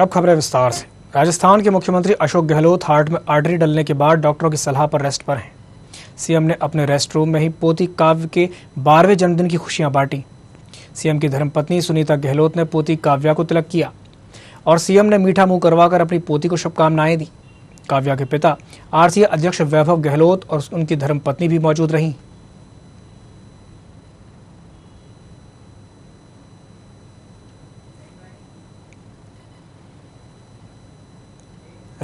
अब खबरें विस्तार से राजस्थान के मुख्यमंत्री अशोक गहलोत हार्ट में आर्टरी डलने के बाद डॉक्टरों की सलाह पर रेस्ट पर हैं सीएम ने अपने रेस्ट रूम में ही पोती काव्य के बारहवें जन्मदिन की खुशियां बांटी सीएम की धर्मपत्नी सुनीता गहलोत ने पोती काव्या को तिलक किया और सीएम ने मीठा मुंह करवाकर अपनी पोती को शुभकामनाएं दी काव्या के पिता आरसीए अध्यक्ष वैभव गहलोत और उनकी धर्मपत्नी भी मौजूद रहीं